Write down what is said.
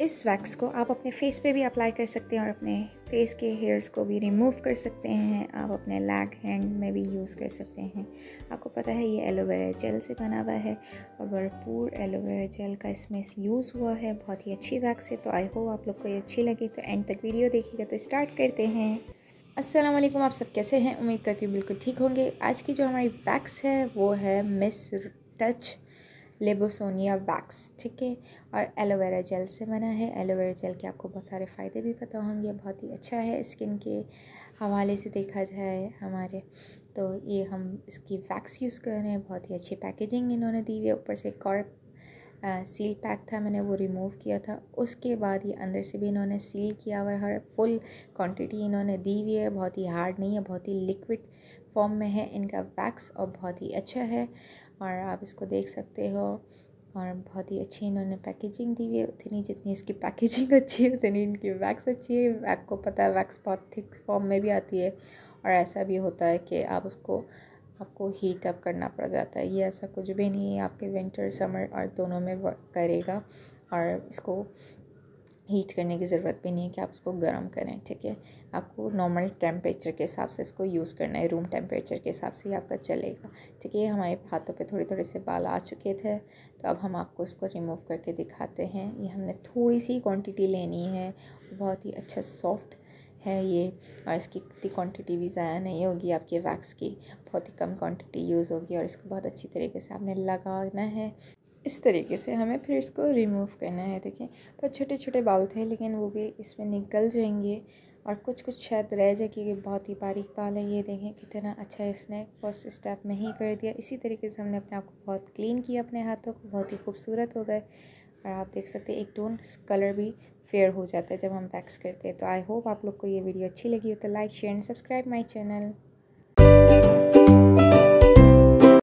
इस वैक्स को आप अपने फेस पे भी अप्लाई कर सकते हैं और अपने फेस के हेयर्स को भी रिमूव कर सकते हैं आप अपने लैग हैंड में भी यूज़ कर सकते हैं आपको पता है ये एलोवेरा जेल से बना हुआ है और भरपूर एलोवेरा जेल का इसमें इस यूज़ हुआ है बहुत ही अच्छी वैक्स है तो आई होप आप लोग को ये अच्छी लगी तो एंड तक वीडियो देखिएगा तो स्टार्ट करते हैं अस्सलाम वालेकुम आप सब कैसे हैं उम्मीद करती हूँ बिल्कुल ठीक होंगे आज की जो हमारी वैक्स है वो है मिस टच लेबोसोनिया वैक्स ठीक है और एलोवेरा जेल से बना है एलोवेरा जेल के आपको बहुत सारे फ़ायदे भी पता होंगे बहुत ही अच्छा है स्किन के हवाले से देखा जाए हमारे तो ये हम इसकी वैक्स यूज़ कर रहे हैं बहुत ही अच्छी पैकेजिंग इन्होंने दी हुई है ऊपर से कॉर्प सील पैक था मैंने वो रिमूव किया था उसके बाद ये अंदर से भी इन्होंने सील किया हुआ है हर फुल क्वांटिटी इन्होंने दी हुई है बहुत ही हार्ड नहीं है बहुत ही लिक्विड फॉर्म में है इनका वैक्स और बहुत ही अच्छा है और आप इसको देख सकते हो और बहुत ही अच्छी इन्होंने पैकेजिंग दी हुई है उतनी जितनी इसकी पैकेजिंग अच्छी है उतनी इनकी वैक्स अच्छी है वैक्स को पता है वैक्स बहुत थिक फॉर्म में भी आती है और ऐसा भी होता है कि आप उसको आपको हीट अप करना पड़ जाता है ये ऐसा कुछ भी नहीं है आपके विंटर समर और दोनों में वर्क करेगा और इसको हीट करने की ज़रूरत भी नहीं है कि आप उसको गर्म करें ठीक है आपको नॉर्मल टेम्परेचर के हिसाब से इसको यूज़ करना है रूम टेम्परेचर के हिसाब से ही आपका चलेगा ठीक है हमारे हाथों पे थोड़े थोड़े से बाल आ चुके थे तो अब हम आपको इसको रिमूव करके दिखाते हैं ये हमने थोड़ी सी क्वान्टिटी लेनी है बहुत ही अच्छा सॉफ्ट है ये और इसकी कितनी क्वान्टिटी भी ज़ाया नहीं होगी आपके वैक्स की बहुत ही कम क्वान्टिटी यूज़ होगी और इसको बहुत अच्छी तरीके से आपने लगाना है इस तरीके से हमें फिर इसको रिमूव करना है देखिए पर छोटे छोटे बाल थे लेकिन वो भी इसमें निकल जाएंगे और कुछ कुछ शायद रह जाए क्योंकि बहुत ही बारीक बाल है ये देखें कितना अच्छा इसने फर्स्ट स्टेप में ही कर दिया इसी तरीके से हमने अपने आप को बहुत क्लीन किया अपने हाथों को बहुत ही खूबसूरत हो गए और आप देख सकते हैं एक टोन कलर भी फेयर हो जाता है जब हम वैक्स करते हैं तो आई होप आप लोग को ये वीडियो अच्छी लगी हो तो like share and subscribe my channel